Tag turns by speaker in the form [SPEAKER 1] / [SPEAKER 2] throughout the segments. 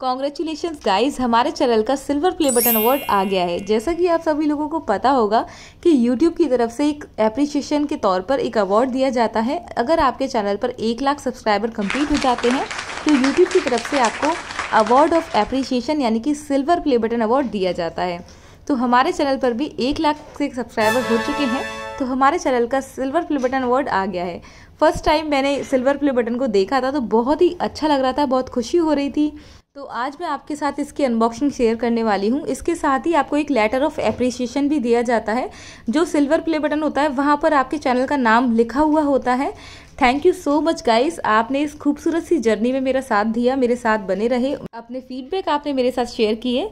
[SPEAKER 1] congratulation guys हमारे channel का silver play button award आ गया है जैसा कि आप सभी लोगों को पता होगा कि यूट्यूब की तरफ से एक एप्रिसिएशन के तौर पर एक अवार्ड दिया जाता है अगर आपके चैनल पर एक लाख सब्सक्राइबर कंप्लीट हो जाते हैं तो यूट्यूब की तरफ से आपको अवार्ड ऑफ एप्रिसिएशन यानी कि सिल्वर प्ले बटन अवार्ड दिया जाता है तो हमारे चैनल पर भी एक लाख से सब्सक्राइबर हो चुके हैं तो हमारे चैनल का सिल्वर प्ले बटन अवार्ड आ गया है फर्स्ट टाइम मैंने सिल्वर प्ले बटन को देखा था तो बहुत ही अच्छा लग रहा था बहुत खुशी हो रही थी तो आज मैं आपके साथ इसकी अनबॉक्सिंग शेयर करने वाली हूँ इसके साथ ही आपको एक लेटर ऑफ एप्रिसिएशन भी दिया जाता है जो सिल्वर प्ले बटन होता है वहाँ पर आपके चैनल का नाम लिखा हुआ होता है thank you so much guys आपने इस खूबसूरत सी जर्नी में मेरा साथ दिया मेरे साथ बने रहे अपने फीडबैक आपने मेरे साथ शेयर किए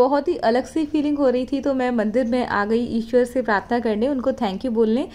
[SPEAKER 1] बहुत ही अलग सी फीलिंग हो रही थी तो मैं मंदिर में आ गई ईश्वर से प्रार्थना करने उनको थैंक यू बोलने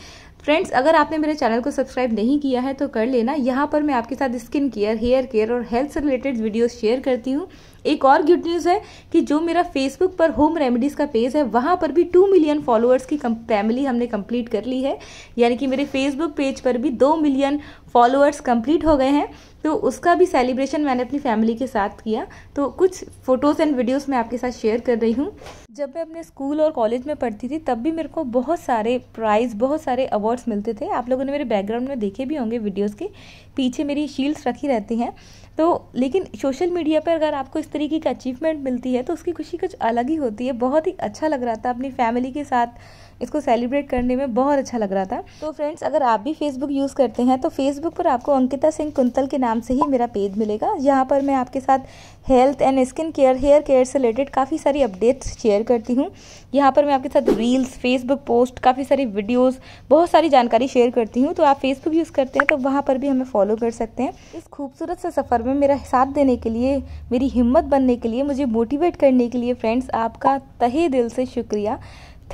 [SPEAKER 1] फ्रेंड्स अगर आपने मेरे चैनल को सब्सक्राइब नहीं किया है तो कर लेना यहाँ पर मैं आपके साथ स्किन केयर हेयर केयर और हेल्थ से रिलेटेड वीडियोस शेयर करती हूँ एक और गुड न्यूज़ है कि जो मेरा फेसबुक पर होम रेमेडीज़ का पेज है वहाँ पर भी टू मिलियन फॉलोअर्स की फैमिली हमने कंप्लीट कर ली है यानी कि मेरे फेसबुक पेज पर भी दो मिलियन फॉलोअर्स कंप्लीट हो गए हैं तो उसका भी सेलिब्रेशन मैंने अपनी फैमिली के साथ किया तो कुछ फ़ोटोज़ एंड वीडियोस मैं आपके साथ शेयर कर रही हूँ जब मैं अपने स्कूल और कॉलेज में पढ़ती थी तब भी मेरे को बहुत सारे प्राइज़ बहुत सारे अवार्ड्स मिलते थे आप लोगों ने मेरे बैकग्राउंड में देखे भी होंगे वीडियोज़ के पीछे मेरी शील्ड्स रखी रहती हैं तो लेकिन सोशल मीडिया पर अगर आपको इस तरीके की अचीवमेंट मिलती है तो उसकी खुशी कुछ अलग ही होती है बहुत ही अच्छा लग रहा था अपनी फैमिली के साथ इसको सेलिब्रेट करने में बहुत अच्छा लग रहा था तो फ्रेंड्स अगर आप भी फेसबुक यूज़ करते हैं तो फेसबुक पर आपको अंकिता सिंह कुंतल के नाम से ही मेरा पेज मिलेगा यहाँ पर मैं आपके साथ health and skin care hair care से रिलेटेड काफ़ी सारी अपडेट्स शेयर करती हूँ यहाँ पर मैं आपके साथ रील्स फेसबुक पोस्ट काफ़ी सारी वीडियोस बहुत सारी जानकारी शेयर करती हूँ तो आप फेसबुक यूज़ करते हैं तो वहाँ पर भी हमें फॉलो कर सकते हैं इस खूबसूरत से सफ़र में मेरा साथ देने के लिए मेरी हिम्मत बनने के लिए मुझे मोटिवेट करने के लिए फ्रेंड्स आपका तहे दिल से शुक्रिया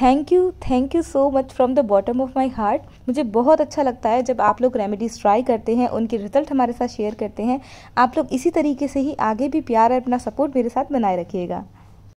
[SPEAKER 1] thank you thank you so much from the bottom of my heart मुझे बहुत अच्छा लगता है जब आप लोग रेमेडीज़ ट्राई करते हैं उनके रिजल्ट हमारे साथ शेयर करते हैं आप लोग इसी तरीके से ही आगे भी प्यार और अपना सपोर्ट मेरे साथ बनाए रखिएगा